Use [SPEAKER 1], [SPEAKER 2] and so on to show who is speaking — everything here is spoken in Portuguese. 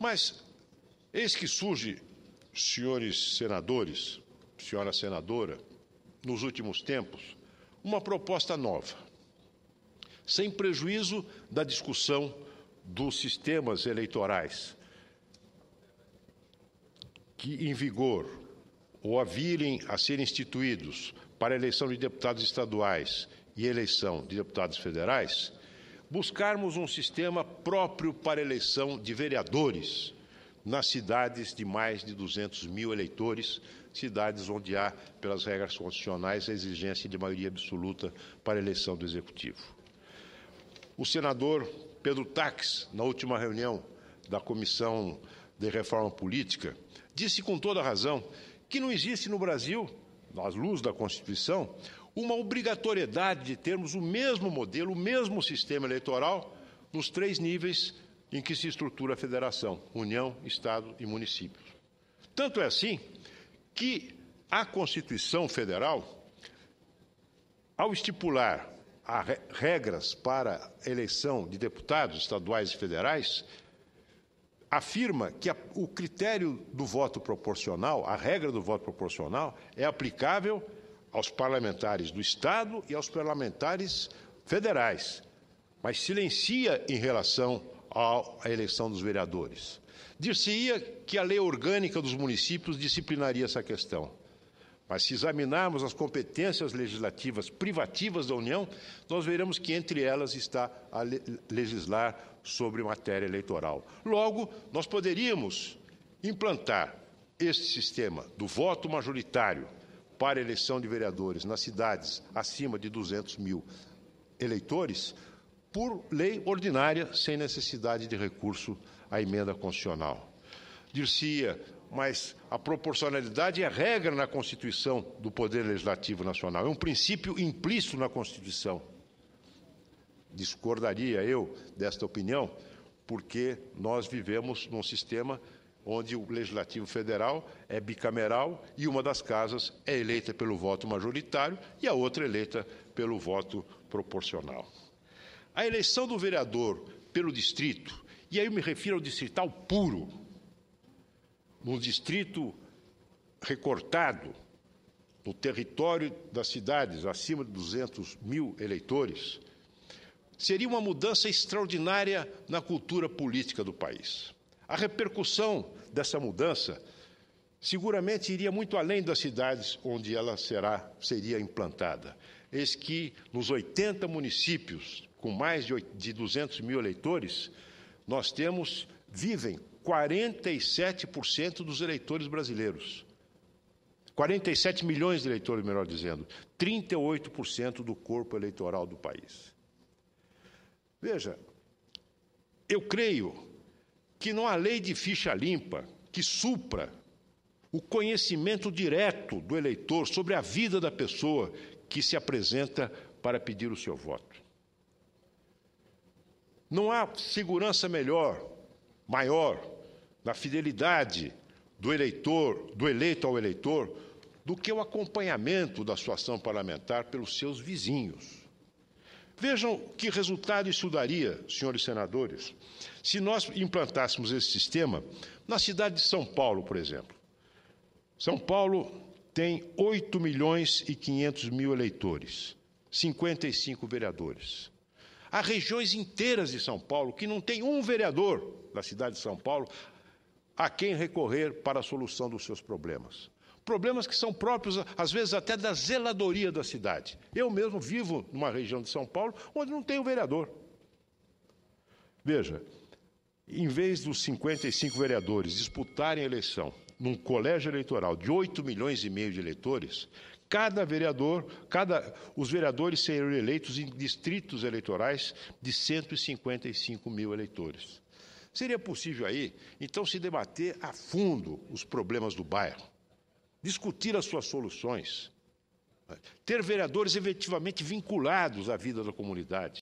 [SPEAKER 1] Mas eis que surge, senhores senadores, senhora senadora, nos últimos tempos, uma proposta nova, sem prejuízo da discussão dos sistemas eleitorais que em vigor ou a virem a ser instituídos para eleição de deputados estaduais e eleição de deputados federais, buscarmos um sistema próprio para eleição de vereadores nas cidades de mais de 200 mil eleitores, cidades onde há, pelas regras constitucionais, a exigência de maioria absoluta para a eleição do Executivo. O senador Pedro Tax, na última reunião da Comissão de Reforma Política, disse com toda razão que não existe no Brasil à luz da Constituição, uma obrigatoriedade de termos o mesmo modelo, o mesmo sistema eleitoral nos três níveis em que se estrutura a federação: União, Estado e municípios. Tanto é assim que a Constituição Federal, ao estipular regras para eleição de deputados estaduais e federais, afirma que a, o critério do voto proporcional, a regra do voto proporcional, é aplicável aos parlamentares do Estado e aos parlamentares federais, mas silencia em relação à eleição dos vereadores. Dir-se-ia que a lei orgânica dos municípios disciplinaria essa questão. Mas se examinarmos as competências legislativas privativas da União, nós veremos que entre elas está a legislar sobre matéria eleitoral. Logo, nós poderíamos implantar este sistema do voto majoritário para eleição de vereadores nas cidades acima de 200 mil eleitores por lei ordinária, sem necessidade de recurso à emenda constitucional. Dir-se-ia mas a proporcionalidade é regra na Constituição do Poder Legislativo Nacional, é um princípio implícito na Constituição. Discordaria eu desta opinião, porque nós vivemos num sistema onde o Legislativo Federal é bicameral e uma das casas é eleita pelo voto majoritário e a outra eleita pelo voto proporcional. A eleição do vereador pelo distrito, e aí eu me refiro ao distrital puro, num distrito recortado, no território das cidades, acima de 200 mil eleitores, seria uma mudança extraordinária na cultura política do país. A repercussão dessa mudança seguramente iria muito além das cidades onde ela será, seria implantada. Eis que nos 80 municípios com mais de 200 mil eleitores, nós temos, vivem 47% dos eleitores brasileiros. 47 milhões de eleitores, melhor dizendo, 38% do corpo eleitoral do país. Veja, eu creio que não há lei de ficha limpa que supra o conhecimento direto do eleitor sobre a vida da pessoa que se apresenta para pedir o seu voto. Não há segurança melhor maior na fidelidade do eleitor, do eleito ao eleitor, do que o acompanhamento da sua ação parlamentar pelos seus vizinhos. Vejam que resultado isso daria, senhores senadores, se nós implantássemos esse sistema na cidade de São Paulo, por exemplo. São Paulo tem 8 milhões e 500 mil eleitores, 55 vereadores. Há regiões inteiras de São Paulo que não tem um vereador da cidade de São Paulo a quem recorrer para a solução dos seus problemas. Problemas que são próprios, às vezes, até da zeladoria da cidade. Eu mesmo vivo numa região de São Paulo onde não tem um vereador. Veja, em vez dos 55 vereadores disputarem a eleição num colégio eleitoral de 8 milhões e meio de eleitores, cada vereador, cada, os vereadores serão eleitos em distritos eleitorais de 155 mil eleitores. Seria possível aí, então, se debater a fundo os problemas do bairro, discutir as suas soluções, né, ter vereadores efetivamente vinculados à vida da comunidade.